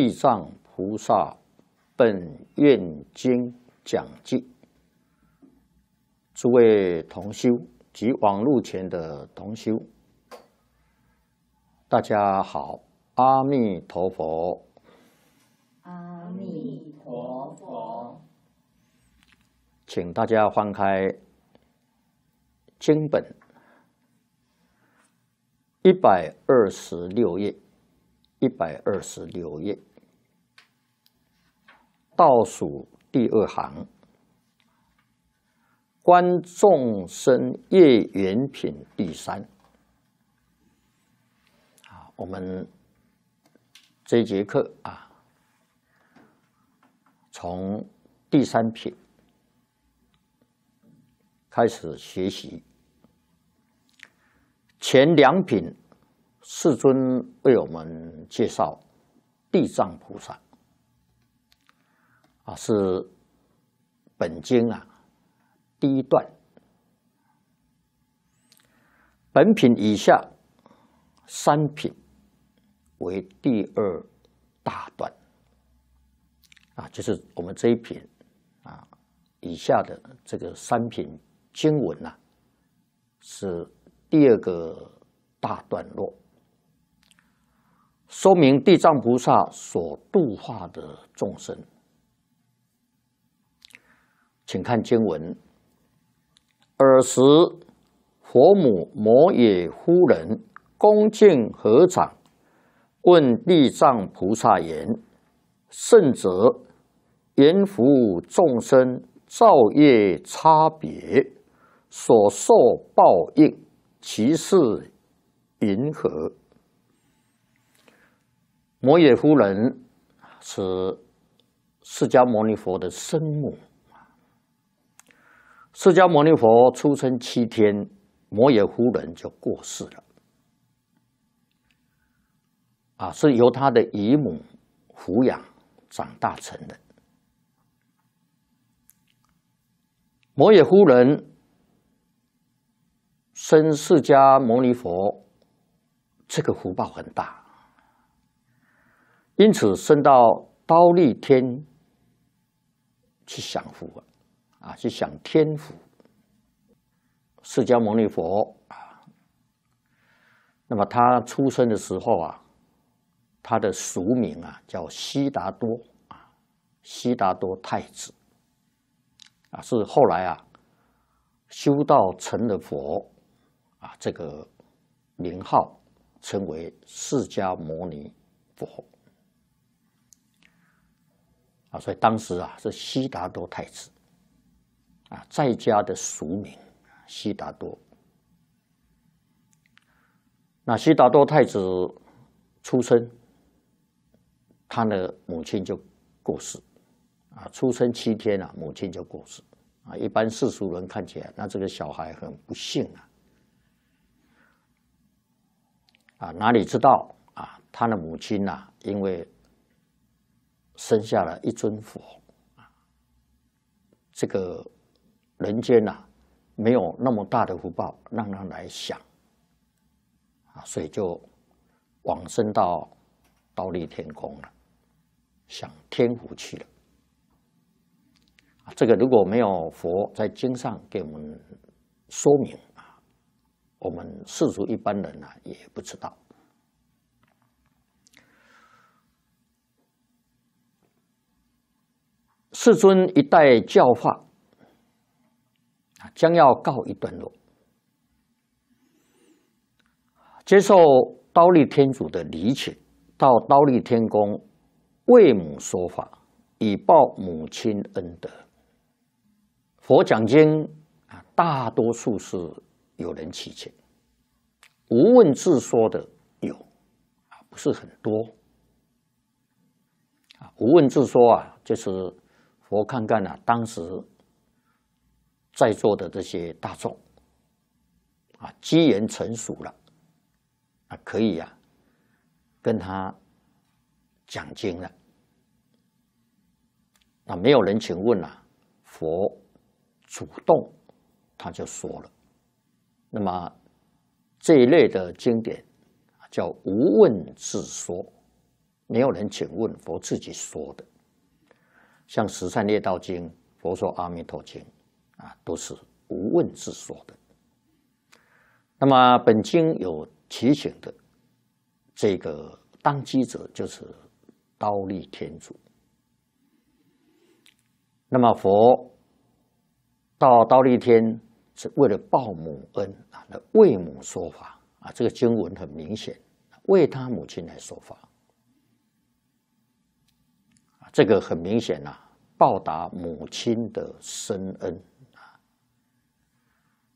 地藏菩萨本愿经讲记，诸位同修及网路前的同修，大家好，阿弥陀佛，阿弥陀佛，请大家翻开经本一百二十六页，一百二十六页。倒数第二行，观众生业缘品第三。啊，我们这节课啊，从第三品开始学习。前两品，世尊为我们介绍地藏菩萨。啊，是本经啊，第一段，本品以下三品为第二大段，啊，就是我们这一品啊以下的这个三品经文呐，是第二个大段落，说明地藏菩萨所度化的众生。请看经文。尔时，佛母摩耶夫人恭敬合掌，问地藏菩萨言：“圣者，言浮众生造业差别所受报应，其事云何？”摩耶夫人是释迦牟尼佛的生母。释迦牟尼佛出生七天，摩耶夫人就过世了。啊，是由他的姨母抚养长大成的。摩耶夫人生释迦牟尼佛，这个福报很大，因此生到刀立天去享福了。啊，去享天福。释迦牟尼佛啊，那么他出生的时候啊，他的俗名啊叫悉达多啊，悉达多太子啊，是后来啊修道成了佛啊，这个名号称为释迦牟尼佛啊，所以当时啊是悉达多太子。啊，在家的俗名，悉达多。那悉达多太子出生，他的母亲就过世，啊，出生七天啊，母亲就过世。啊，一般世俗人看起来，那这个小孩很不幸啊。啊，哪里知道啊？他的母亲呐，因为生下了一尊佛啊，这个。人间呐，没有那么大的福报，让人来享啊，所以就往生到倒立天宫了，享天福去了啊。这个如果没有佛在经上给我们说明啊，我们世俗一般人呢也不知道。世尊一代教化。将要告一段落。接受刀立天主的礼请，到刀立天宫为母说法，以报母亲恩德。佛讲经啊，大多数是有人去请，无问自说的有不是很多无问自说啊，就是佛看看啊，当时。在座的这些大众，啊，机缘成熟了，啊，可以呀，跟他讲经了。那没有人请问啊，佛主动他就说了。那么这一类的经典叫无问自说，没有人请问，佛自己说的，像《十善业道经》《佛说阿弥陀经》。啊，都是无问之说的。那么本经有提醒的，这个当机者就是刀立天主。那么佛到刀立天是为了报母恩啊，来为母说法啊。这个经文很明显，为他母亲来说法。这个很明显呐，报答母亲的深恩。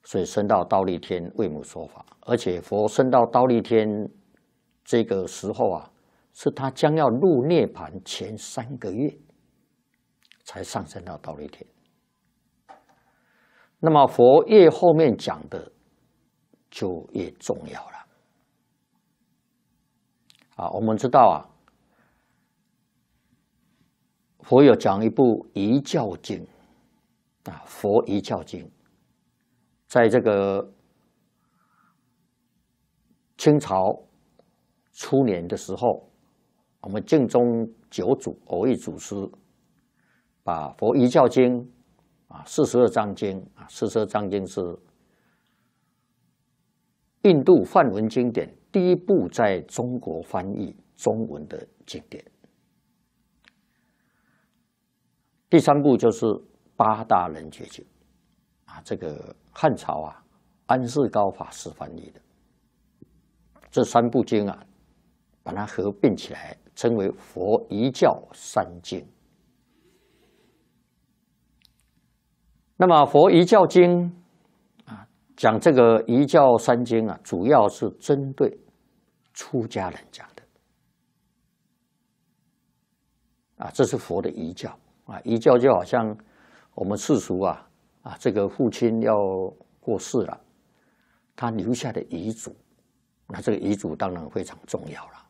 所以升到道立天为母说法，而且佛升到道立天，这个时候啊，是他将要入涅盘前三个月，才上升到道立天。那么佛越后面讲的就越重要了。啊，我们知道啊，佛有讲一部《一教经》啊，《佛一教经》。在这个清朝初年的时候，我们敬宗九祖偶一祖师，把佛一教经啊四十二章经啊四十二章经是印度梵文经典第一部在中国翻译中文的经典，第三部就是八大人觉经。啊，这个汉朝啊，安世高法师翻译的这三部经啊，把它合并起来，称为佛一教三经。那么，佛一教经啊，讲这个一教三经啊，主要是针对出家人讲的。啊，这是佛的一教啊，一教就好像我们世俗啊。啊，这个父亲要过世了，他留下的遗嘱，那这个遗嘱当然非常重要了。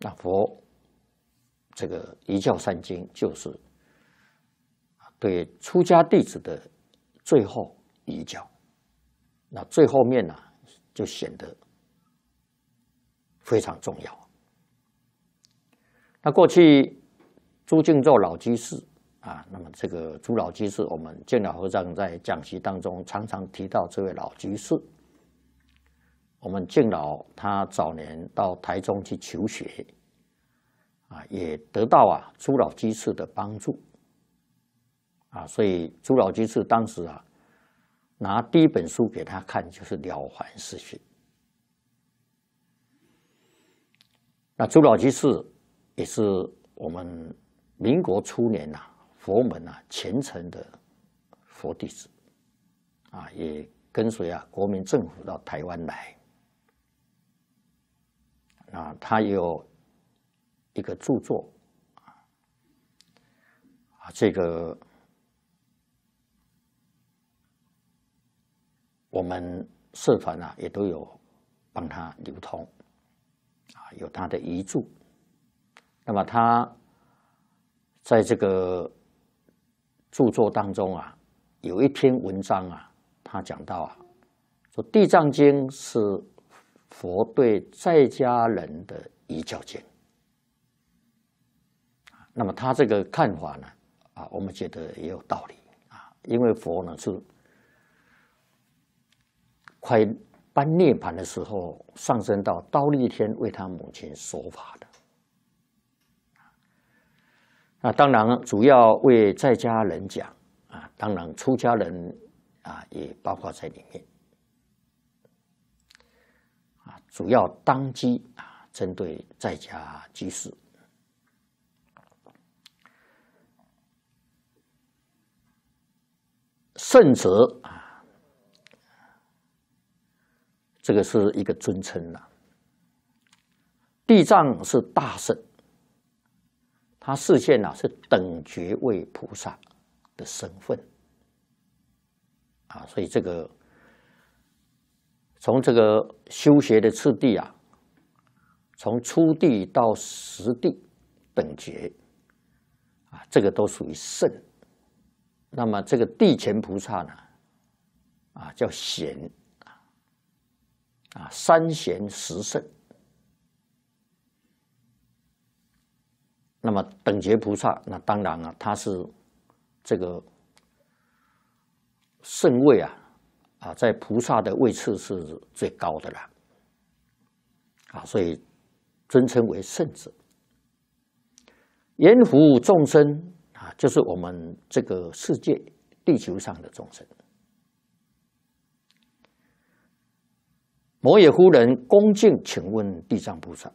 那佛这个一教三经，就是对出家弟子的最后遗教，那最后面呢，就显得非常重要。那过去朱敬坐老居士。啊，那么这个朱老居士，我们敬老和尚在讲席当中常常提到这位老居士。我们敬老他早年到台中去求学，啊，也得到啊朱老居士的帮助，啊，所以朱老居士当时啊，拿第一本书给他看就是《了凡四训》。那朱老居士也是我们民国初年呐。佛门啊，虔诚的佛弟子啊，也跟随啊国民政府到台湾来。啊，他有一个著作啊，这个我们社团啊也都有帮他流通啊，有他的遗著。那么他在这个。著作当中啊，有一篇文章啊，他讲到啊，说《地藏经》是佛对在家人的遗教经。那么他这个看法呢，啊，我们觉得也有道理啊，因为佛呢是快搬涅盘的时候，上升到刀立天为他母亲说法的。啊，当然主要为在家人讲啊，当然出家人啊也包括在里面啊，主要当机啊，针对在家居士，圣者啊，这个是一个尊称了，地藏是大圣。他视线呢是等觉位菩萨的身份，啊，所以这个从这个修学的次第啊，从初地到十地等觉，啊，这个都属于圣。那么这个地前菩萨呢，啊，叫贤，啊，三贤十圣。那么等觉菩萨，那当然啊，他是这个圣位啊，啊，在菩萨的位次是最高的了，啊，所以尊称为圣子。阎浮众生啊，就是我们这个世界地球上的众生。摩耶夫人恭敬请问地藏菩萨。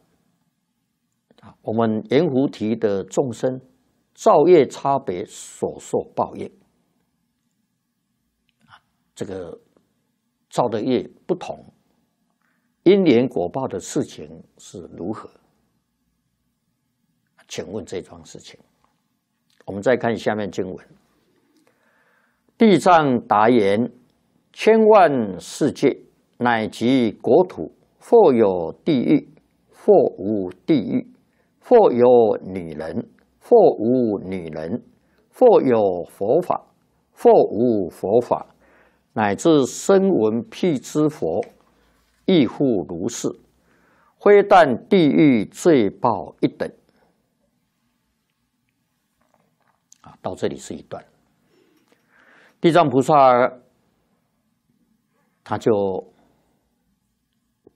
我们言菩提的众生，造业差别所受报应，啊，这个造的业不同，因缘果报的事情是如何？请问这桩事情，我们再看下面经文。地藏答言：千万世界，乃及国土，或有地狱，或无地狱。或有女人，或无女人；或有佛法，或无佛法；乃至生闻辟支佛，亦复如是。非但地狱罪报一等啊！到这里是一段。地藏菩萨他就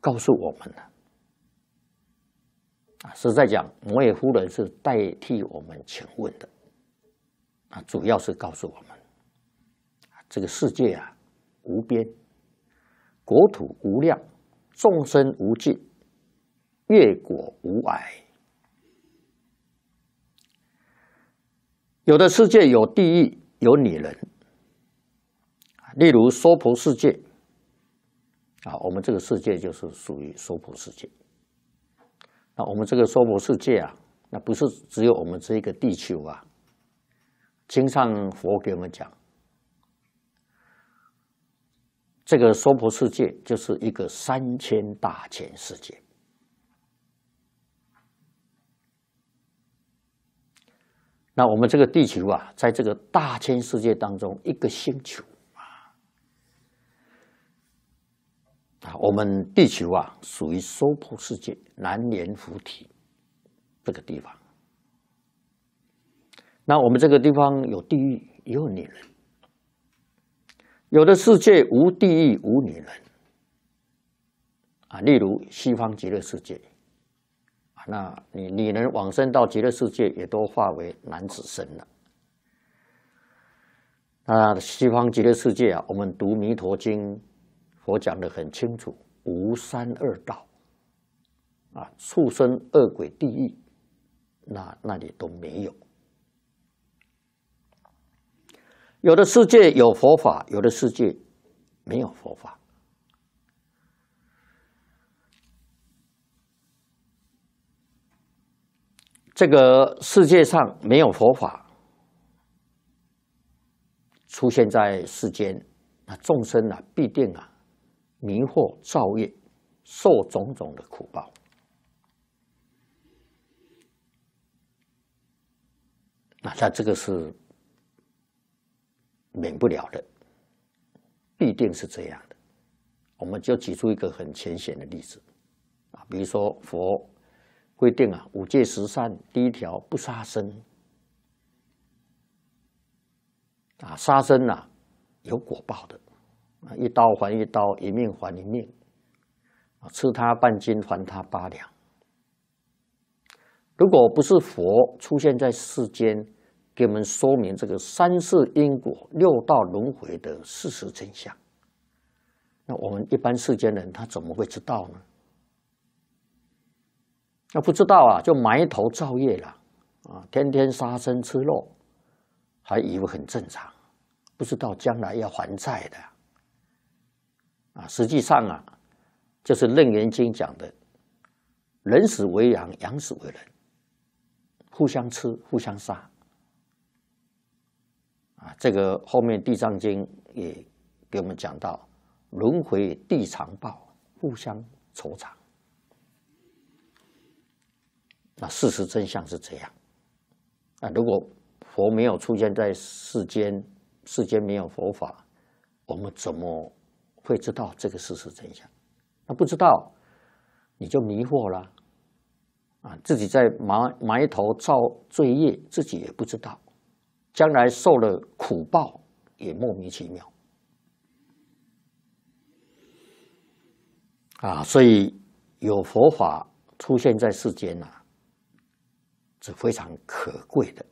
告诉我们了。啊，是在讲摩耶夫人是代替我们请问的。啊，主要是告诉我们，这个世界啊，无边，国土无量，众生无尽，业果无碍。有的世界有地狱，有女人，例如娑婆世界，啊，我们这个世界就是属于娑婆世界。那我们这个娑婆世界啊，那不是只有我们这一个地球啊。经上佛给我们讲，这个娑婆世界就是一个三千大千世界。那我们这个地球啊，在这个大千世界当中，一个星球。啊，我们地球啊，属于娑婆世界，南莲浮提这个地方。那我们这个地方有地狱，也有女人。有的世界无地狱，无女人。啊，例如西方极乐世界，啊，那你女人往生到极乐世界，也都化为男子身了。啊，西方极乐世界啊，我们读《弥陀经》。佛讲的很清楚，无三恶道，啊，畜生、恶鬼、地狱，那那里都没有。有的世界有佛法，有的世界没有佛法。这个世界上没有佛法，出现在世间，那众生啊，必定啊。迷惑造业，受种种的苦报。那他这个是免不了的，必定是这样的。我们就举出一个很浅显的例子啊，比如说佛规定啊，五戒十善第一条不杀生啊，杀生呐有果报的。一刀还一刀，一命还一命，啊，吃他半斤还他八两。如果不是佛出现在世间，给我们说明这个三世因果、六道轮回的事实真相，那我们一般世间人他怎么会知道呢？那不知道啊，就埋头造业了，啊，天天杀生吃肉，还以为很正常，不知道将来要还债的。啊，实际上啊，就是《楞严经》讲的，人死为羊，羊死为人，互相吃，互相杀。啊，这个后面《地藏经》也给我们讲到，轮回地藏报，互相仇偿。那事实真相是这样。啊，如果佛没有出现在世间，世间没有佛法，我们怎么？会知道这个事实真相，那不知道，你就迷惑了，啊，自己在埋埋头造罪业，自己也不知道，将来受了苦报也莫名其妙，啊，所以有佛法出现在世间呐，是非常可贵的。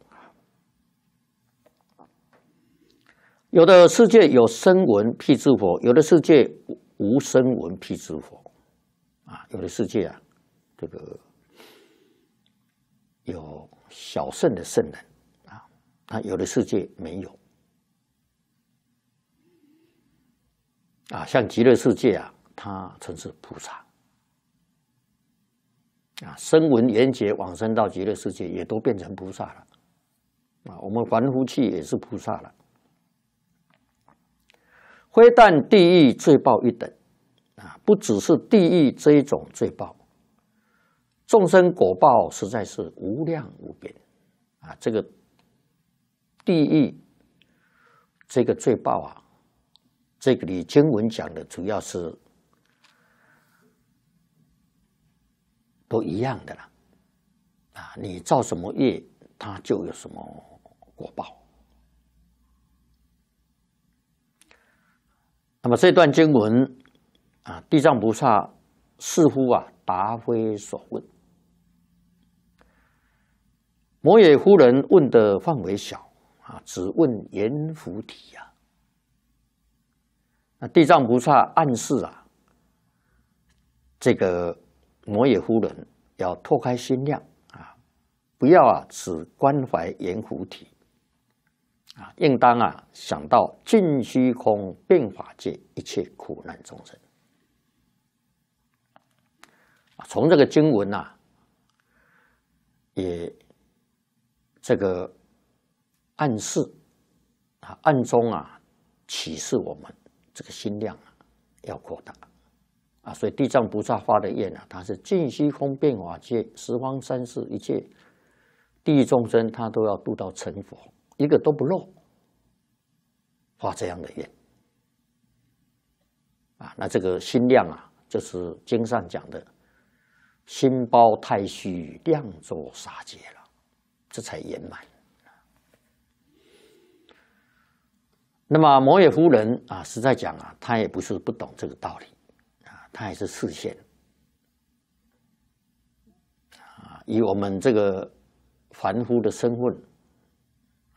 有的世界有声闻辟支佛，有的世界无声闻辟支佛，啊，有的世界啊，这个有小圣的圣人，啊，啊，有的世界没有，啊，像极乐世界啊，它曾是菩萨，啊，声闻缘觉往生到极乐世界也都变成菩萨了，啊，我们凡夫气也是菩萨了。非但地狱罪报一等，啊，不只是地狱这一种罪报，众生果报实在是无量无边，啊，这个地狱这个罪报啊，这个李经文讲的主要是都一样的啦，啊，你造什么业，他就有什么果报。那么这段经文，啊，地藏菩萨似乎啊答非所问。摩耶夫人问的范围小，啊，只问阎浮提呀。那地藏菩萨暗示啊，这个摩耶夫人要拓开心量啊，不要啊只关怀阎浮提。啊，应当啊想到尽虚空变法界一切苦难众生从这个经文呐，也这个暗示啊，暗中啊启示我们这个心量啊要扩大啊，所以地藏菩萨发的愿啊，他是尽虚空变法界十方三世一切地狱众生，他都要度到成佛。一个都不漏，发这样的愿啊，那这个心量啊，就是经上讲的心包太虚，量作杀戒了，这才圆满。那么摩耶夫人啊，实在讲啊，她也不是不懂这个道理啊，她也是视线。啊，以我们这个凡夫的身份。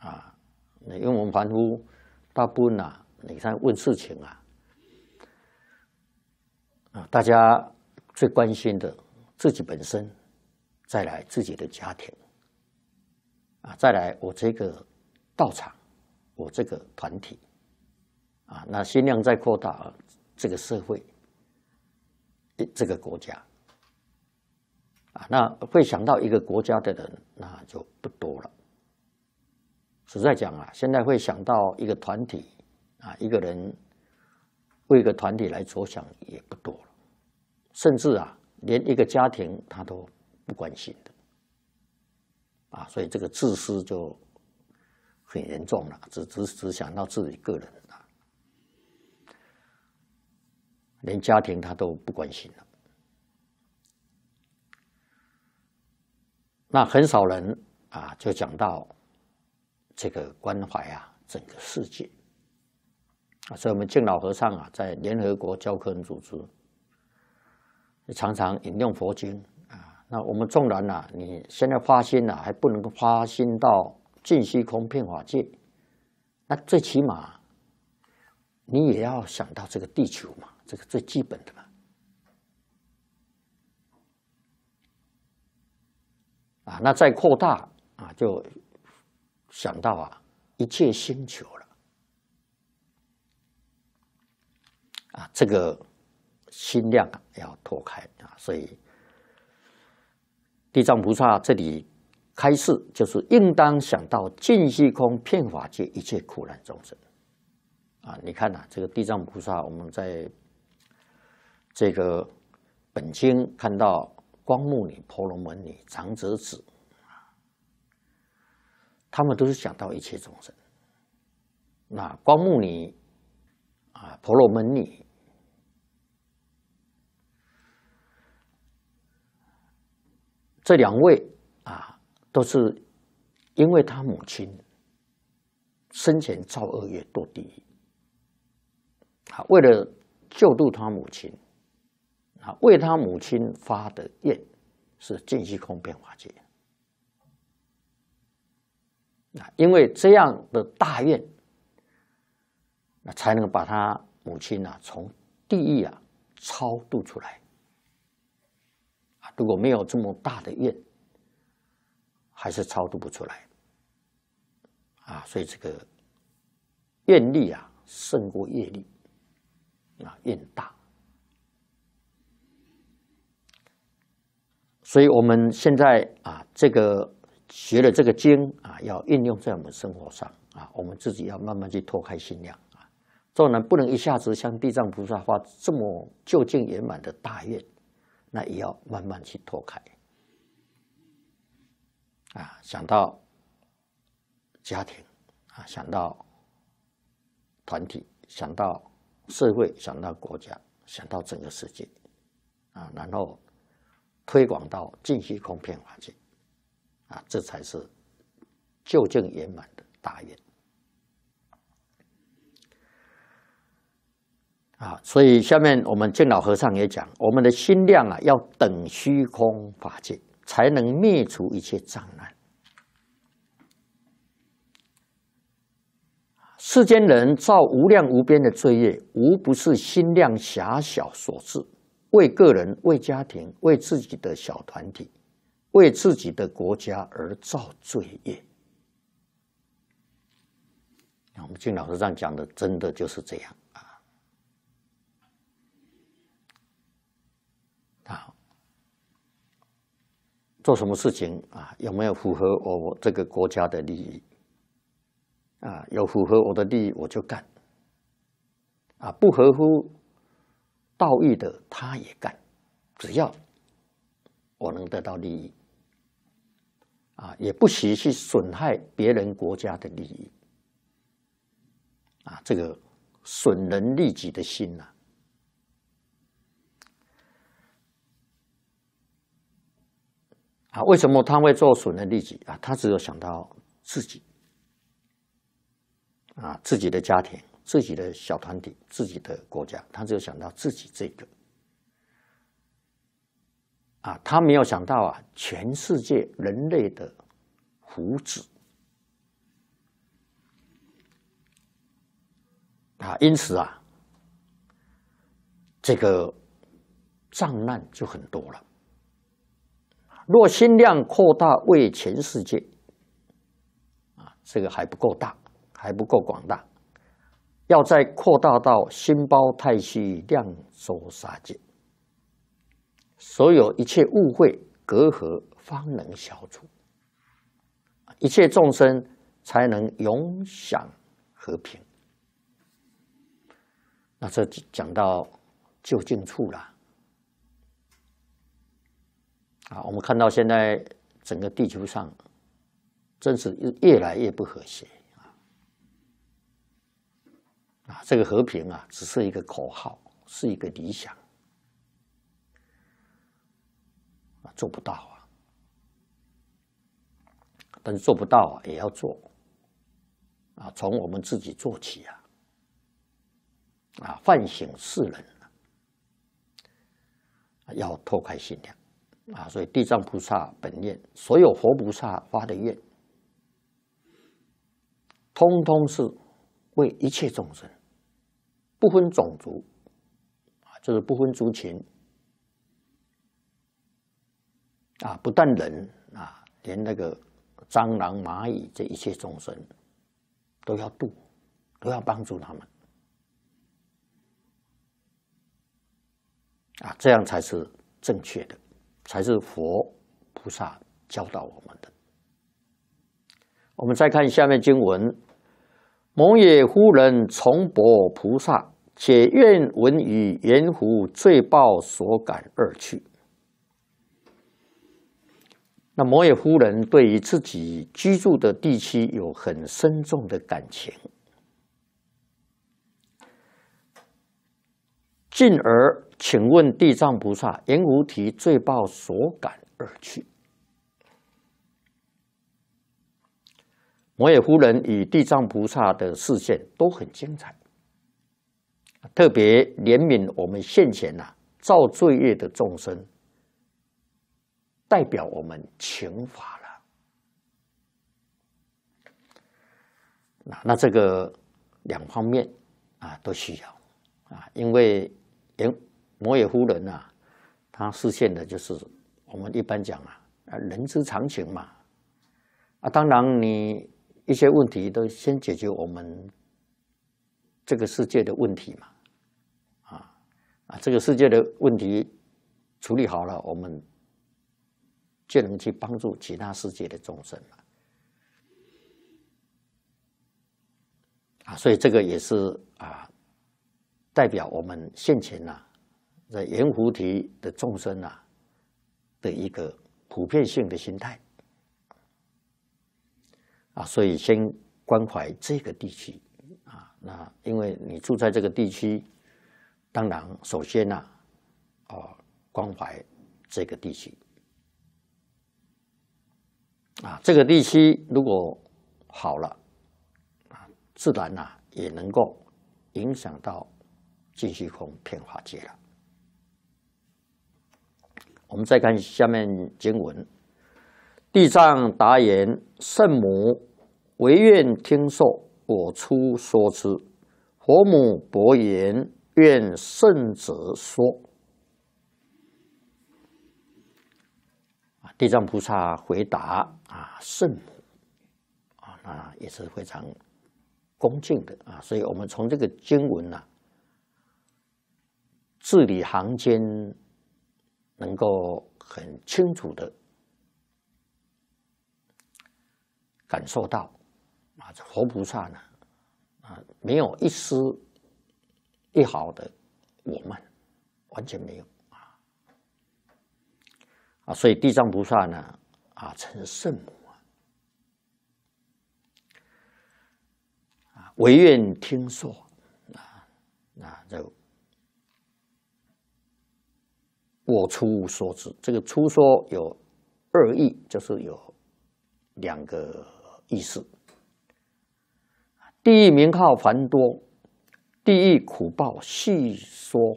啊，那因为我们凡夫大部分呐，你看问事情啊，啊，大家最关心的自己本身，再来自己的家庭，啊，再来我这个道场，我这个团体，啊，那心量在扩大，这个社会，这个国家，啊，那会想到一个国家的人，那就不多了。实在讲啊，现在会想到一个团体啊，一个人为一个团体来着想也不多了，甚至啊，连一个家庭他都不关心的啊，所以这个自私就很严重了，只只只想到自己个人啊，连家庭他都不关心了。那很少人啊，就讲到。这个关怀啊，整个世界啊，所以我们敬老和尚啊，在联合国教科文组织，常常引用佛经啊。那我们纵然啊，你现在发心啊，还不能够发心到尽虚空遍法界，那最起码，你也要想到这个地球嘛，这个最基本的嘛。啊，那再扩大啊，就。想到啊，一切星球了，啊，这个心量要拓开啊，所以地藏菩萨这里开示就是应当想到尽虚空遍法界一切苦难众生啊，你看呐，这个地藏菩萨我们在这个本经看到光目女婆罗门女长者子。他们都是想到一切众生。那光目尼啊，婆罗门尼，这两位啊，都是因为他母亲生前造恶业堕地狱，啊，为了救度他母亲，啊，为他母亲发的愿是尽虚空变化界。啊，因为这样的大愿，那才能把他母亲呢从地狱啊超度出来。啊，如果没有这么大的愿，还是超度不出来。啊，所以这个愿力啊胜过业力，啊愿大。所以，我们现在啊这个。学了这个经啊，要运用在我们生活上啊，我们自己要慢慢去拓开心量啊。做人不能一下子像地藏菩萨发这么究竟圆满的大愿，那也要慢慢去拓开啊。想到家庭啊，想到团体，想到社会，想到国家，想到整个世界啊，然后推广到净虚空遍法界。啊，这才是究竟圆满的大愿啊！所以，下面我们敬老和尚也讲，我们的心量啊，要等虚空法界，才能灭除一切障碍。世间人造无量无边的罪业，无不是心量狭小所致。为个人，为家庭，为自己的小团体。为自己的国家而造罪业，我们金老师这样讲的，真的就是这样啊！啊，做什么事情啊？有没有符合我这个国家的利益啊？有符合我的利益，我就干啊！不合乎道义的，他也干，只要我能得到利益。啊，也不惜去损害别人国家的利益。啊，这个损人利己的心呢？啊，为什么他会做损人利己啊？他只有想到自己，啊，自己的家庭、自己的小团体、自己的国家，他只有想到自己这个。啊，他没有想到啊，全世界人类的福祉啊，因此啊，这个障碍就很多了。若心量扩大为全世界啊，这个还不够大，还不够广大，要再扩大到心包太虚，量周沙界。所有一切误会隔阂方能消除，一切众生才能永享和平。那这讲到究竟处了啊！我们看到现在整个地球上，真是越来越不和谐啊！啊，这个和平啊，只是一个口号，是一个理想。做不到啊，但是做不到也要做啊，从我们自己做起啊，啊，唤醒世人，要脱开心量啊，所以地藏菩萨本愿，所有佛菩萨发的愿，通通是为一切众生，不分种族啊，就是不分族群。啊，不但人啊，连那个蟑螂、蚂蚁，这一切众生都要度，都要帮助他们啊，这样才是正确的，才是佛菩萨教导我们的。我们再看下面经文：蒙也夫人从薄菩萨，且愿闻于阎浮罪报所感二去。那摩耶夫人对于自己居住的地区有很深重的感情，进而请问地藏菩萨，阎浮提罪报所感而去。摩耶夫人与地藏菩萨的事件都很精彩，特别怜悯我们现前呐造罪业的众生。代表我们情法了，那那这个两方面啊都需要啊，因为摩耶夫人呐，他实现的就是我们一般讲啊，人之常情嘛，啊，当然你一些问题都先解决我们这个世界的问题嘛，啊啊，这个世界的问题处理好了，我们。就能去帮助其他世界的众生嘛？啊，所以这个也是啊，代表我们现前呐，在圆菩提的众生呐的一个普遍性的心态啊。所以先关怀这个地区啊，那因为你住在这个地区，当然首先呢，哦，关怀这个地区。啊，这个地区如果好了，啊，自然呐也能够影响到净虚空片化界了。我们再看下面经文：地藏达言圣母，唯愿听受我出说之；佛母博言，愿圣子说。地藏菩萨回答：“啊，圣母，啊，那也是非常恭敬的啊，所以，我们从这个经文呢，字里行间，能够很清楚的感受到，啊，这佛菩萨呢，啊，没有一丝一毫的我慢，完全没有。”啊，所以地藏菩萨呢，啊，成圣母啊，唯愿听说啊，那就我无说之，这个出说有二意，就是有两个意思，地狱名号繁多，地狱苦报细说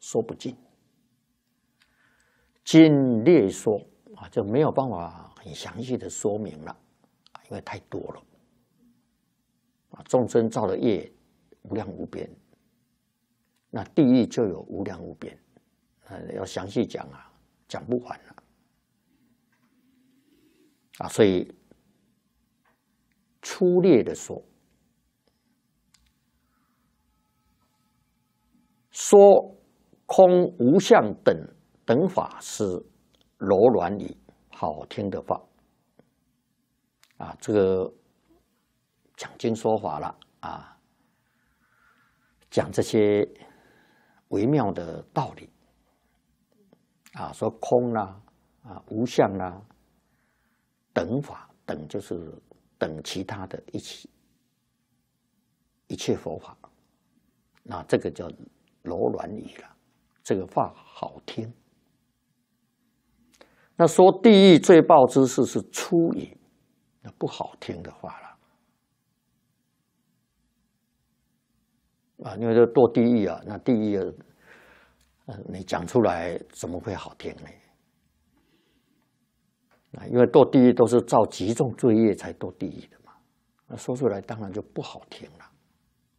说不尽。今略说啊，就没有办法很详细的说明了啊，因为太多了啊，众生造的业无量无边，那地狱就有无量无边啊，要详细讲啊，讲不完了啊，所以粗略的说，说空无相等。等法是柔软语，好听的话啊！这个讲经说法了啊，讲这些微妙的道理啊，说空啦，啊无相啦，等法等就是等其他的一起一切佛法，那这个叫罗软语了，这个话好听。那说地狱最报之事是出语，那不好听的话了啊！因为这堕地狱啊，那地狱，呃，你讲出来怎么会好听呢？啊，因为堕地狱都是造极重罪业才堕地狱的嘛，那说出来当然就不好听了，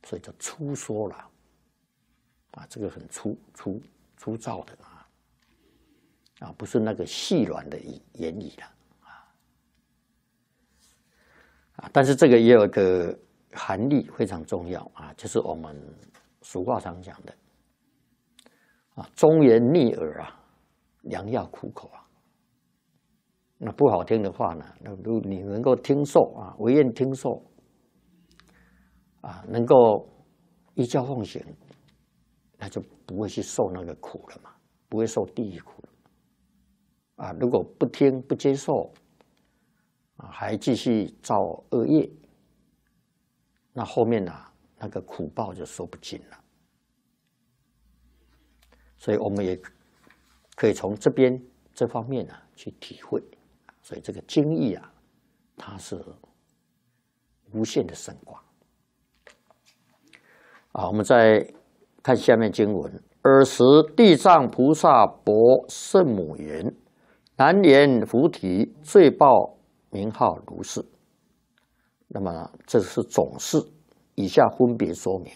所以叫粗说了啊，这个很粗粗粗糙的啊。啊，不是那个细软的言语了，啊啊！但是这个也有个含义非常重要啊，就是我们俗话常讲的啊，“忠言逆耳啊，良药苦口啊。”那不好听的话呢，那如你能够听受啊，唯愿听受啊，能够一觉奉行，那就不会去受那个苦了嘛，不会受地狱苦。了。啊！如果不听不接受，啊，还继续造恶业，那后面呢？那个苦报就说不尽了。所以，我们也可以从这边这方面呢去体会。所以，这个经义啊，它是无限的深广。啊，我们再看下面经文：尔时，地藏菩萨博圣母言。南阎菩提最报名号如是，那么这是总事，以下分别说明。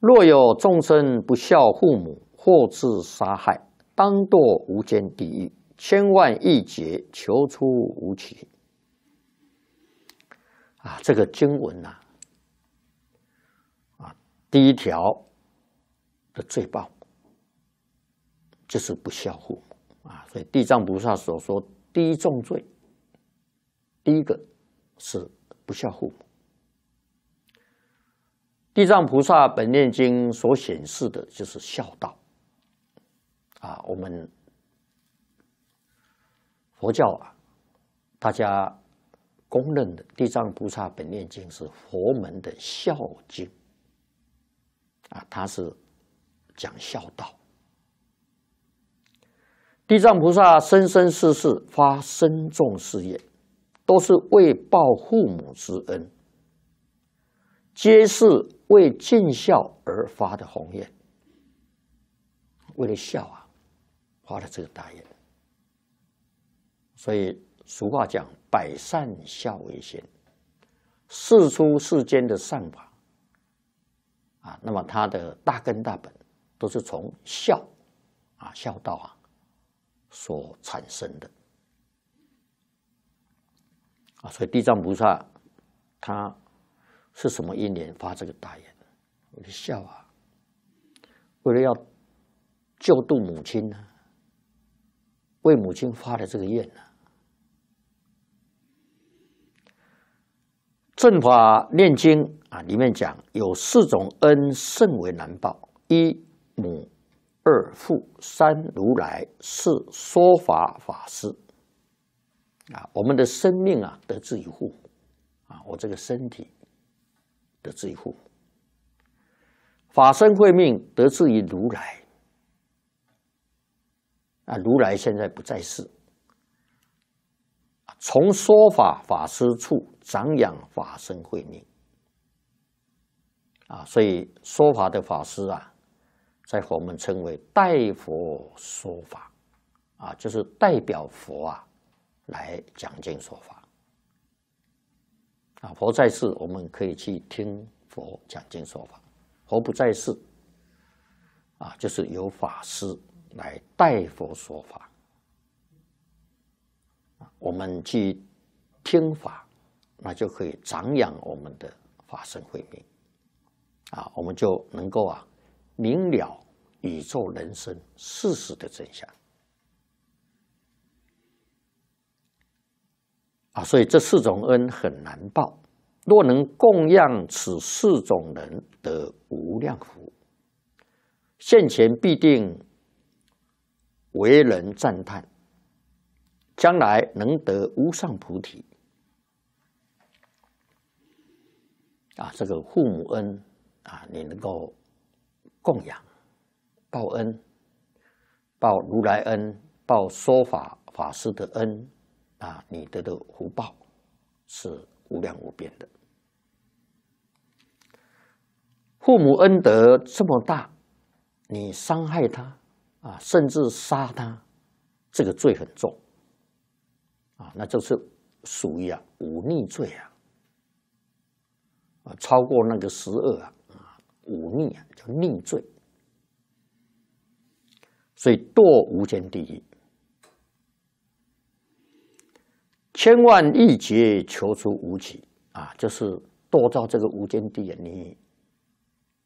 若有众生不孝父母，或自杀害，当堕无间地狱，千万亿劫求出无期。啊，这个经文呐，啊，第一条的罪报就是不孝父母。所以，地藏菩萨所说第一重罪，第一个是不孝父母。地藏菩萨本念经所显示的就是孝道啊！我们佛教啊，大家公认的地藏菩萨本念经是佛门的孝经啊，它是讲孝道。地藏菩萨生生世世发深重事业，都是为报父母之恩，皆是为尽孝而发的宏愿。为了孝啊，发了这个大愿。所以俗话讲“百善孝为先”，事出世间的善法啊，那么他的大根大本都是从孝啊，孝道啊。所产生的啊，所以地藏菩萨他是什么因缘发这个大愿我就笑啊，为了要救度母亲呢，为母亲发的这个愿呢。《正法念经》啊里面讲有四种恩甚为难报，一母。二父三如来四说法法师啊，我们的生命啊得自于父啊，我这个身体得自于父，法身慧命得自于如来啊，如来现在不在世，从说法法师处长养法身慧命啊，所以说法的法师啊。在我们称为代佛说法，啊，就是代表佛啊来讲经说法，啊，佛在世，我们可以去听佛讲经说法；佛不在世，啊，就是由法师来代佛说法。我们去听法，那就可以长养我们的法身慧命，啊，我们就能够啊。明了宇宙人生事实的真相啊，所以这四种恩很难报。若能供养此四种人，得无量福，现前必定为人赞叹，将来能得无上菩提啊！这个父母恩啊，你能够。供养、报恩、报如来恩、报说法法师的恩啊，你得到福报是无量无边的。父母恩德这么大，你伤害他啊，甚至杀他，这个罪很重啊，那就是属于啊忤逆罪啊啊，超过那个十二啊。忤逆啊，叫逆罪，所以堕无间地狱，千万亿劫求出无期啊！就是堕到这个无间地狱，你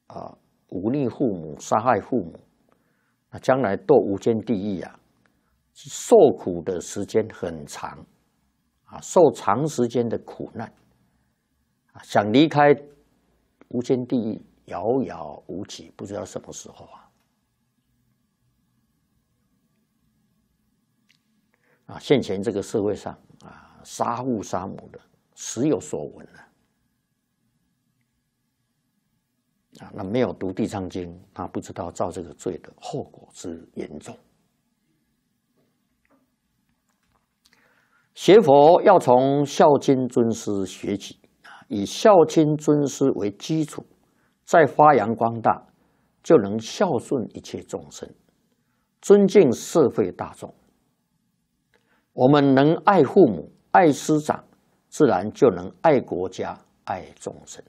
啊忤逆父母，杀害父母，那将来堕无间地狱啊，受苦的时间很长啊，受长时间的苦难啊，想离开无间地狱。遥遥无期，不知道什么时候啊！啊，现前这个社会上啊，杀父杀母的时有所闻啊。那没有读《地藏经》，他不知道造这个罪的后果之严重。学佛要从孝亲尊师学起啊，以孝亲尊师为基础。再发扬光大，就能孝顺一切众生，尊敬社会大众。我们能爱父母、爱师长，自然就能爱国家、爱众生。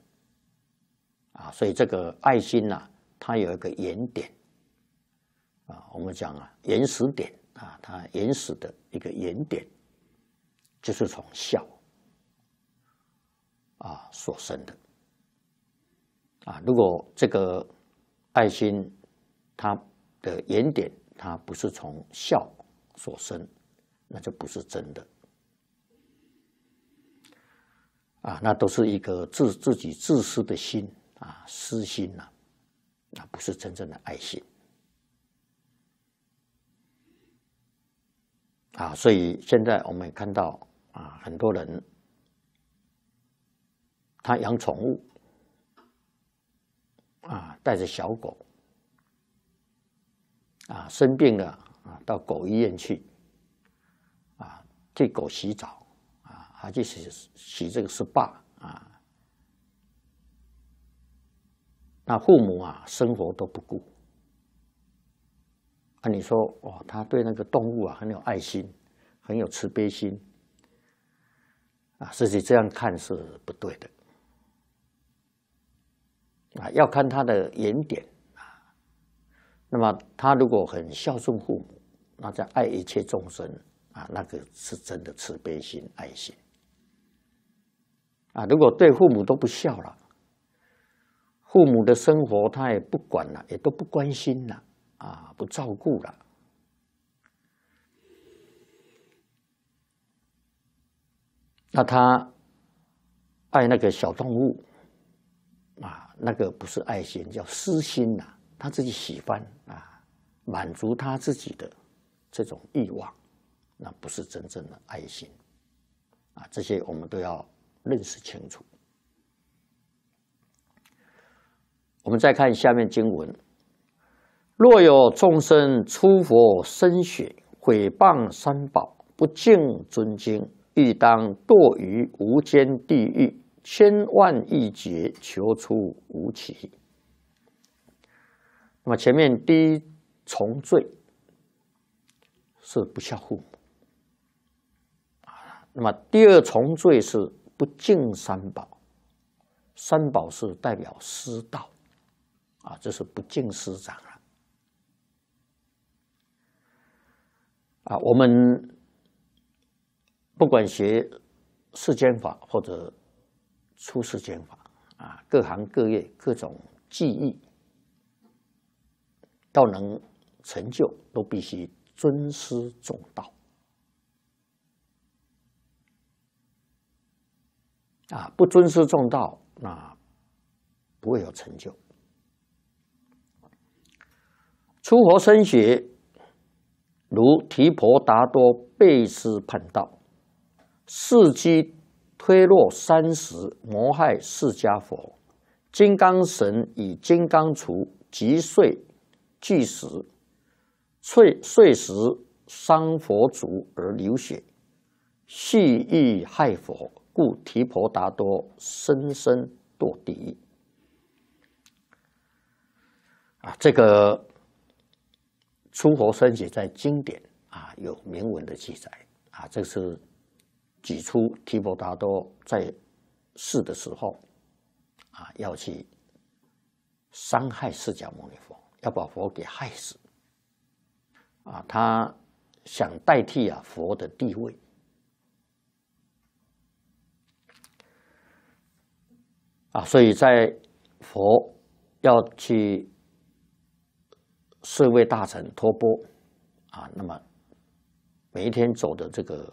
啊，所以这个爱心啊，它有一个原点啊，我们讲啊，原始点啊，它原始的一个原点，就是从孝啊所生的。啊，如果这个爱心，它的原点它不是从孝所生，那就不是真的。啊，那都是一个自自己自私的心啊，私心呐，那不是真正的爱心。啊，所以现在我们也看到啊，很多人他养宠物。啊，带着小狗啊，生病了啊，到狗医院去啊，替狗洗澡啊，还去洗洗这个 SPA 啊。那父母啊，生活都不顾啊。你说哇，他对那个动物啊，很有爱心，很有慈悲心啊。实己这样看是不对的。啊，要看他的原点啊。那么，他如果很孝顺父母，那叫爱一切众生啊，那个是真的慈悲心、爱心啊。如果对父母都不孝了，父母的生活他也不管了，也都不关心了啊，不照顾了，那他爱那个小动物。那个不是爱心，叫私心呐。他自己喜欢啊，满足他自己的这种欲望，那不是真正的爱心啊。这些我们都要认识清楚。我们再看下面经文：若有众生出佛身血，毁谤三宝，不敬尊经，亦当堕于无间地狱。千万亿劫求出无期。那么前面第一重罪是不孝父母啊。那么第二重罪是不敬三宝，三宝是代表师道啊，这是不敬师长啊。啊，我们不管学世间法或者。出世间法，啊，各行各业各种技艺，到能成就都必须尊师重道。啊，不尊师重道，那不会有成就。出佛生学，如提婆达多背师叛道，弑机推落山石，谋害释迦佛。金刚神以金刚杵击碎巨石，碎碎石伤佛足而流血，蓄意害佛，故提婆达多深深堕地。啊，这个出佛身血在经典啊有明文的记载啊，这是。举出提婆达多在世的时候，啊，要去伤害释迦牟尼佛，要把佛给害死，啊，他想代替啊佛的地位，啊，所以在佛要去四位大臣托钵，啊，那么每一天走的这个。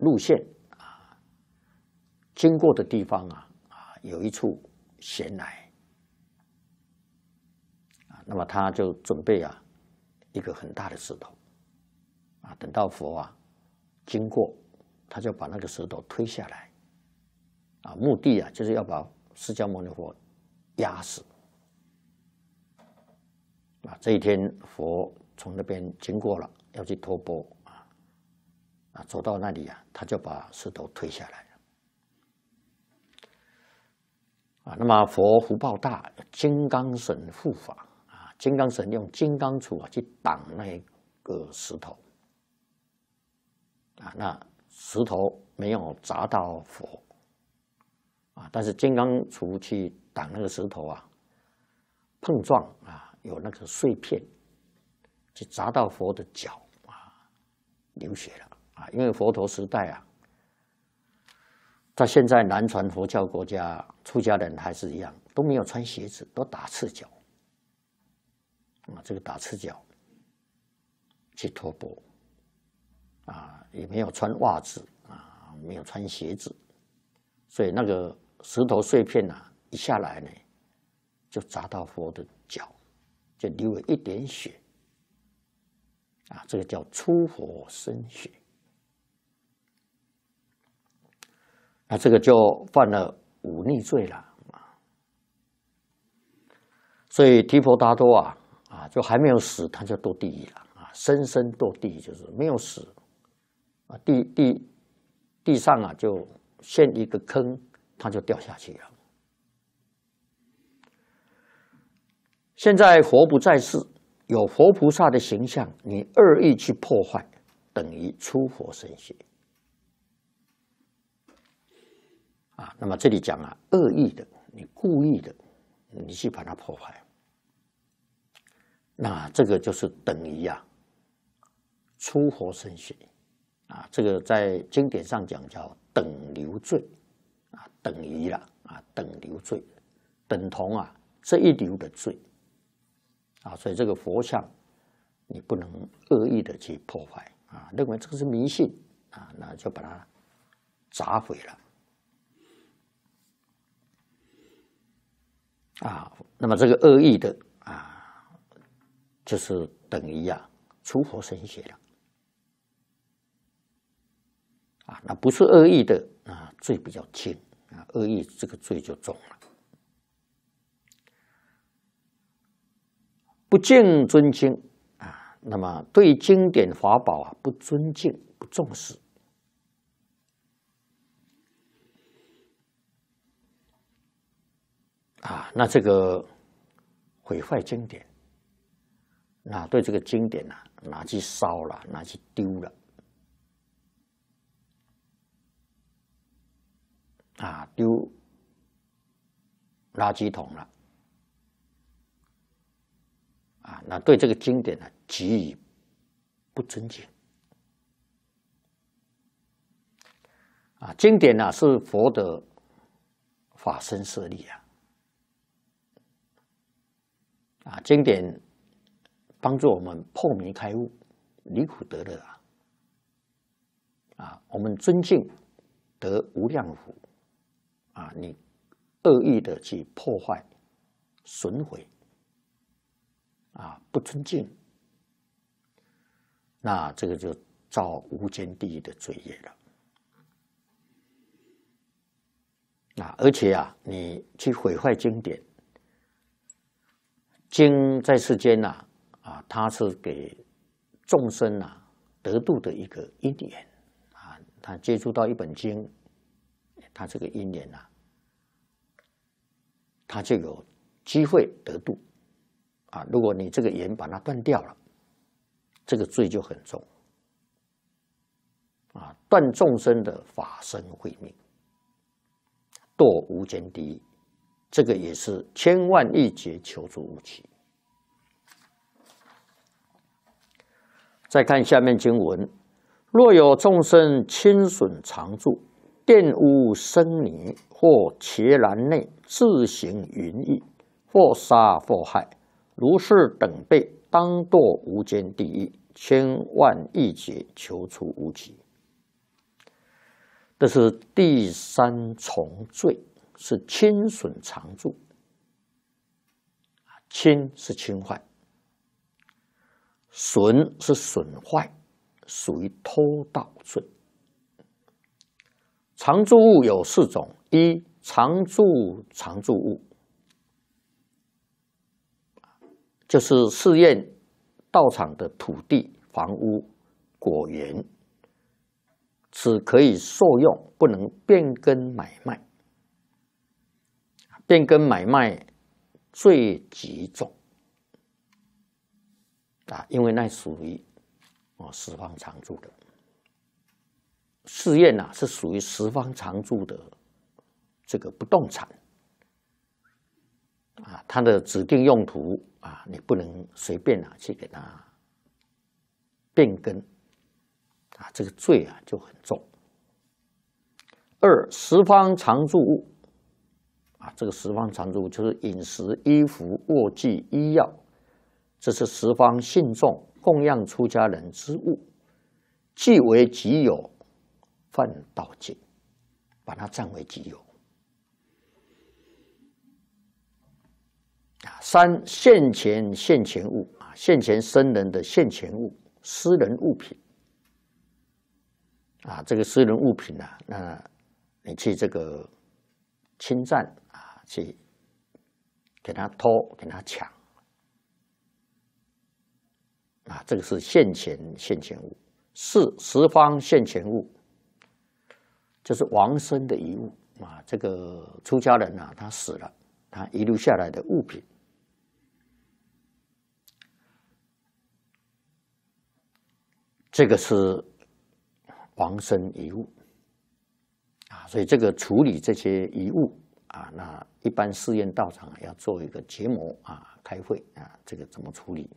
路线啊，经过的地方啊，啊，有一处悬崖啊，那么他就准备啊，一个很大的石头啊，等到佛啊经过，他就把那个石头推下来啊，目的啊，就是要把释迦牟尼佛压死啊。这一天佛从那边经过了，要去托钵。啊，走到那里啊，他就把石头推下来。啊，那么佛福报大，金刚神护法啊，金刚神用金刚杵啊去挡那个石头。啊，那石头没有砸到佛。啊，但是金刚杵去挡那个石头啊，碰撞啊，有那个碎片，就砸到佛的脚啊，流血了。啊，因为佛陀时代啊，在现在南传佛教国家，出家人还是一样，都没有穿鞋子，都打赤脚啊。这个打赤脚去托钵啊，也没有穿袜子啊，没有穿鞋子，所以那个石头碎片呢，一下来呢，就砸到佛的脚，就流了一点血啊。这个叫出佛生血。那这个就犯了忤逆罪了啊！所以提婆达多啊啊，就还没有死，他就堕地狱了啊！生生堕地狱就是没有死啊，地地地上啊就陷一个坑，他就掉下去了。现在佛不在世，有佛菩萨的形象，你恶意去破坏，等于出佛身血。啊，那么这里讲啊，恶意的，你故意的，你去把它破坏，那这个就是等于啊，出佛生血啊，这个在经典上讲叫等流罪啊，等于了啊，等流罪，等同啊这一流的罪啊，所以这个佛像你不能恶意的去破坏啊，认为这个是迷信啊，那就把它砸毁了。啊，那么这个恶意的啊，就是等于啊出佛身血了。啊，那不是恶意的啊，罪比较轻啊，恶意这个罪就重了。不敬尊经啊，那么对经典法宝啊不尊敬不重视。啊，那这个毁坏经典，那对这个经典呢，拿去烧了，拿去丢了，啊，丢垃圾桶了，啊，那对这个经典呢，给予不尊敬。啊，经典呢是佛的法身舍利啊。啊，经典帮助我们破迷开悟，离苦得乐啊！啊，我们尊敬得无量福啊！你恶意的去破坏、损毁啊，不尊敬，那这个就造无间地狱的罪业了啊！而且啊，你去毁坏经典。经在世间呐，啊，它是给众生呐得度的一个因缘，啊，他接触到一本经，他这个因缘呐，他就有机会得度，啊，如果你这个缘把它断掉了，这个罪就很重，啊，断众生的法身慧命，堕无间地狱。这个也是千万亿劫求出无期。再看下面经文：若有众生轻损常住，玷污生尼，或伽蓝内，自行云逸，或杀或害，如是等辈，当堕无间地狱，千万亿劫求出无期。这是第三重罪。是轻损常住，轻是轻坏，损是损坏，属于偷盗罪。常住物有四种：一、常住常住物，就是试验道场的土地、房屋、果园，此可以受用，不能变更买卖。变更买卖最集中啊，因为那属于哦十方常住的寺院呐，是属于十方常住的这个不动产啊，它的指定用途啊，你不能随便啊去给它变更啊，这个罪啊就很重。二十方常住物。啊，这个十方常住就是饮食、衣服、卧具、医药，这是十方信众供养出家人之物，据为己有，犯道戒，把它占为己有。啊，三现钱现钱物啊，现钱生人的现钱物私人物品。啊，这个私人物品呢，那你去这个侵占。去给他偷，给他抢啊！这个是现钱，现钱物四十方现钱物，就是王生的遗物啊。这个出家人啊，他死了，他遗留下来的物品，这个是亡身遗物啊。所以这个处理这些遗物。啊，那一般寺院道场要做一个结盟啊，开会啊，这个怎么处理？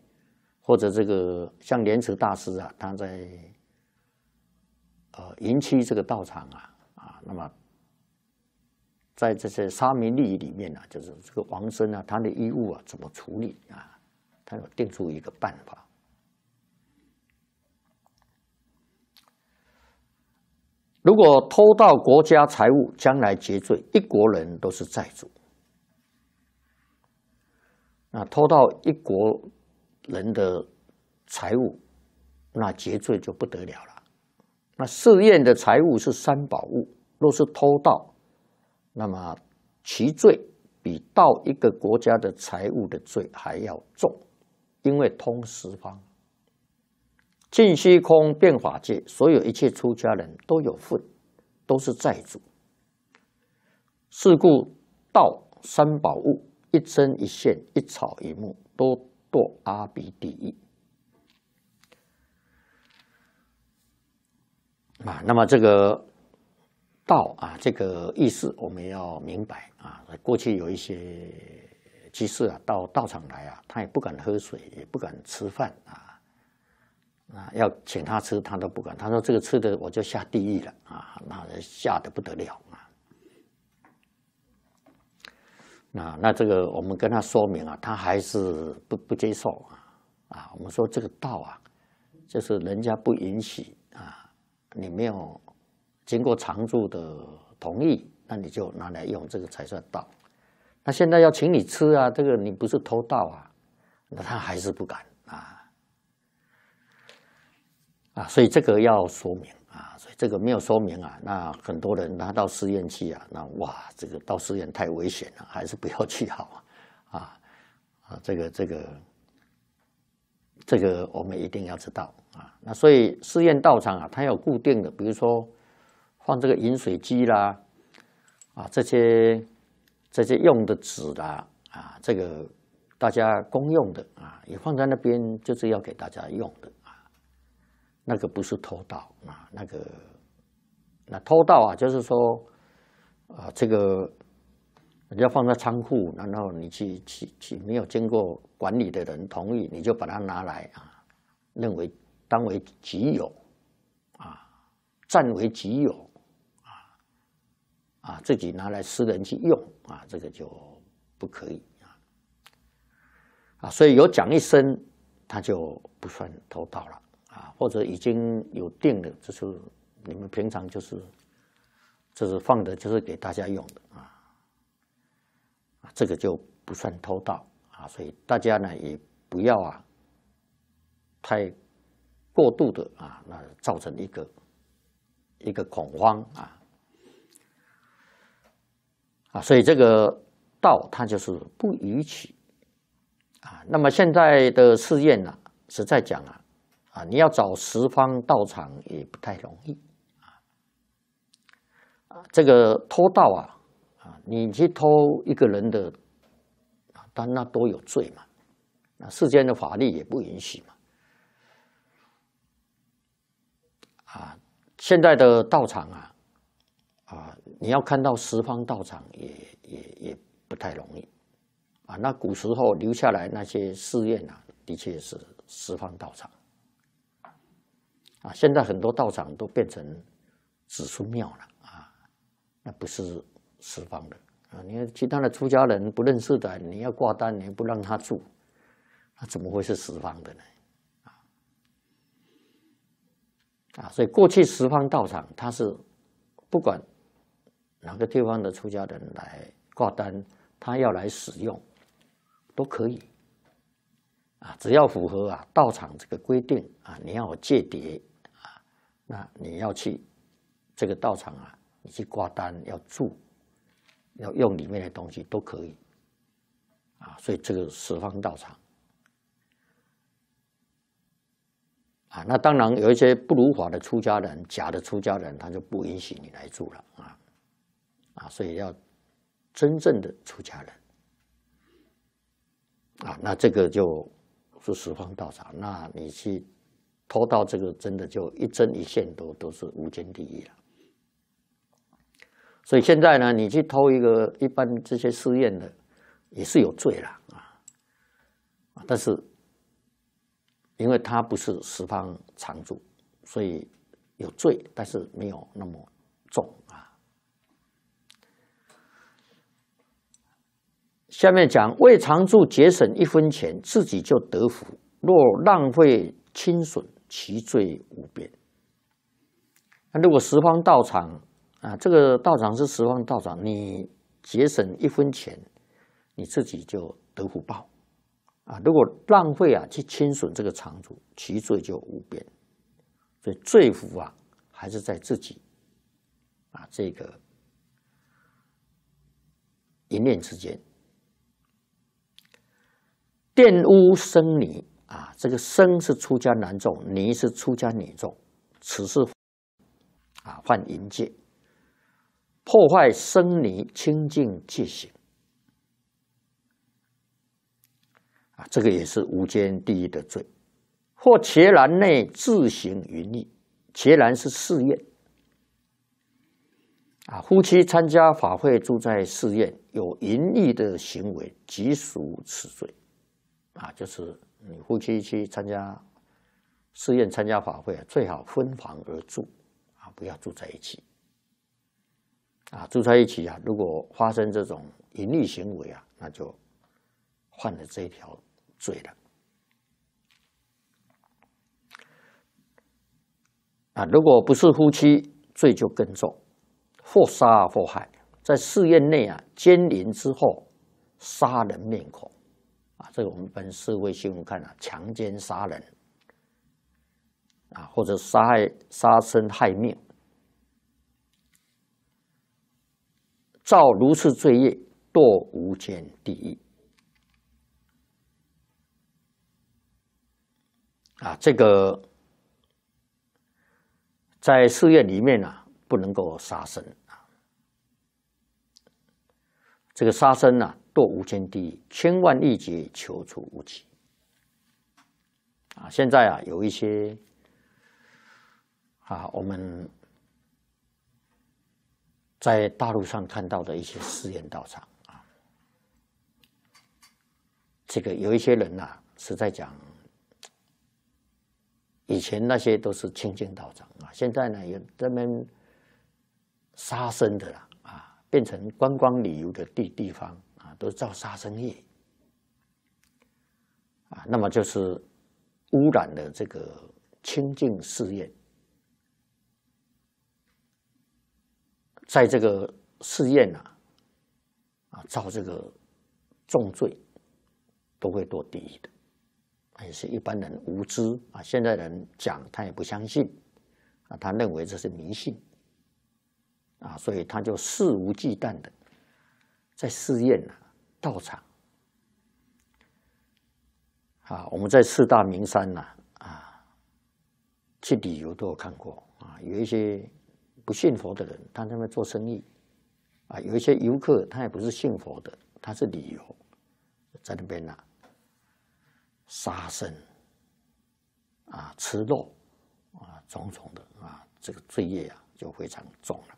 或者这个像莲池大师啊，他在呃云栖这个道场啊，啊，那么在这些沙弥利益里面呢，就是这个王僧啊，他的衣物啊怎么处理啊？他有定出一个办法。如果偷盗国家财物，将来结罪一国人都是债主。那偷盗一国人的财物，那结罪就不得了了。那寺院的财物是三宝物，若是偷盗，那么其罪比盗一个国家的财物的罪还要重，因为通十方。尽虚空变法界，所有一切出家人都有份，都是债主。是故道三宝物，一针一线，一草一木，都堕阿鼻地狱。啊，那么这个道啊，这个意思我们要明白啊。过去有一些居士啊，到道场来啊，他也不敢喝水，也不敢吃饭啊。啊，要请他吃，他都不敢。他说：“这个吃的，我就下地狱了啊！”那吓得不得了啊。那那这个，我们跟他说明啊，他还是不不接受啊。啊，我们说这个道啊，就是人家不允许啊，你没有经过常住的同意，那你就拿来用，这个才算道。那现在要请你吃啊，这个你不是偷盗啊，那他还是不敢啊。啊，所以这个要说明啊，所以这个没有说明啊，那很多人拿到试验去啊，那哇，这个到试验太危险了，还是不要去好啊，啊啊，这个这个这个我们一定要知道啊。那所以试验道场啊，它有固定的，比如说放这个饮水机啦，啊，这些这些用的纸啦，啊，这个大家公用的啊，也放在那边，就是要给大家用的。那个不是偷盗啊，那个那偷盗啊，就是说，啊，这个要放在仓库，然后你去去去，没有经过管理的人同意，你就把它拿来啊，认为当为己有啊，占为己有啊啊，自己拿来私人去用啊，这个就不可以啊啊，所以有讲一声，他就不算偷盗了。啊，或者已经有定的，就是你们平常就是，就是放的，就是给大家用的啊，啊，这个就不算偷盗啊，所以大家呢也不要啊，太过度的啊，那造成一个一个恐慌啊，啊，所以这个道它就是不允许啊，那么现在的试验呢，实在讲啊。啊，你要找十方道场也不太容易，啊，啊，这个偷盗啊，啊，你去偷一个人的，啊，但那都有罪嘛，那世间的法律也不允许嘛，啊，现在的道场啊，啊，你要看到十方道场也也也不太容易，啊，那古时候留下来那些寺院啊，的确是十方道场。啊，现在很多道场都变成子孙庙了啊，那不是十方的啊。你看其他的出家人不认识的，你要挂单，你不让他住，那怎么会是十方的呢？啊，啊，所以过去十方道场，他是不管哪个地方的出家人来挂单，他要来使用都可以啊，只要符合啊道场这个规定啊，你要借碟。那你要去这个道场啊，你去挂单要住，要用里面的东西都可以啊。所以这个十方道场啊，那当然有一些不如法的出家人、假的出家人，他就不允许你来住了啊啊。所以要真正的出家人啊，那这个就是十方道场，那你去。偷到这个真的就一针一线都都是无间地狱了。所以现在呢，你去偷一个一般这些寺院的也是有罪了啊。但是因为它不是十方常住，所以有罪，但是没有那么重啊。下面讲为常住节省一分钱，自己就得福；若浪费侵损。其罪无边。那如果十方道场啊，这个道场是十方道场，你节省一分钱，你自己就得福报，啊，如果浪费啊，去侵损这个场主，其罪就无边。所以罪福啊，还是在自己，啊，这个一念之间，玷污生泥。啊，这个僧是出家男众，尼是出家女众，此是啊犯淫戒，破坏僧尼清净戒行。啊，这个也是无间地狱的罪。或伽蓝内自行云欲，伽蓝是寺院。啊，夫妻参加法会住在寺院有淫逸的行为，即属此罪。啊，就是。你夫妻去参加寺院参加法会啊，最好分房而住啊，不要住在一起啊。住在一起啊，如果发生这种淫欲行为啊，那就犯了这一条罪了啊。如果不是夫妻，罪就更重，或杀或害。在寺院内啊，奸淫之后杀人灭口。这个我们分社会新闻看了，强奸杀人啊，或者杀害杀生害命，造如此罪业堕无间地狱啊。这个在寺院里面呢，不能够杀生啊。这个杀生呢？堕无间地狱，千万亿劫求出无期。啊，现在啊，有一些啊，我们在大陆上看到的一些寺院道场啊，这个有一些人啊，是在讲，以前那些都是清净道场啊，现在呢有这边杀生的啦，啊，变成观光旅游的地地方。而造杀生业啊，那么就是污染的这个清净试验，在这个试验呢，啊，造这个重罪都会堕地狱的，也是一般人无知啊。现在人讲他也不相信啊，他认为这是迷信啊，所以他就肆无忌惮的在试验呢。道场啊，我们在四大名山呐啊，去旅游都有看过啊。有一些不信佛的人，他那边做生意啊；有一些游客，他也不是信佛的，他是旅游，在那边呐。杀生啊、吃肉啊，种种的啊，这个罪业啊就非常重了。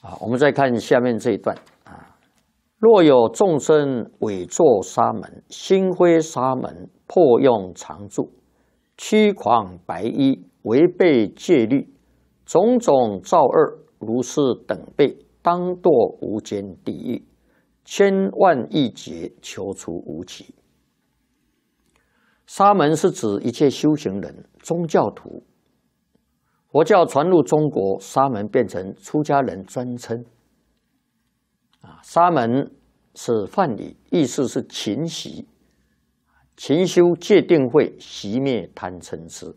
啊，我们再看下面这一段啊。若有众生伪作沙门，心灰沙门破用常住，趋狂白衣，违背戒律，种种造恶，如是等辈，当堕无间地狱，千万亿劫求出无期。沙门是指一切修行人、宗教徒。佛教传入中国，沙门变成出家人专称。啊，沙门是梵语，意思是勤习、勤修戒定慧，习灭贪嗔痴。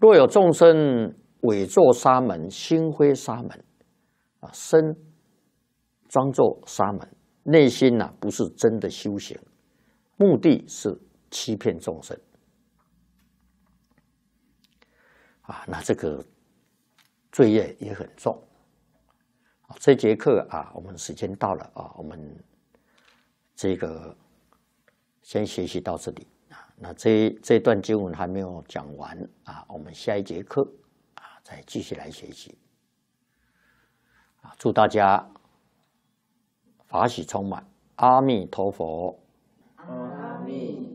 若有众生伪作沙门，心灰沙门，啊，身装作沙门，内心呐不是真的修行，目的是欺骗众生。啊，那这个罪业也很重。这节课啊，我们时间到了啊，我们这个先学习到这里啊。那这这段经文还没有讲完啊，我们下一节课啊再继续来学习。啊，祝大家法喜充满，阿弥陀佛，阿弥。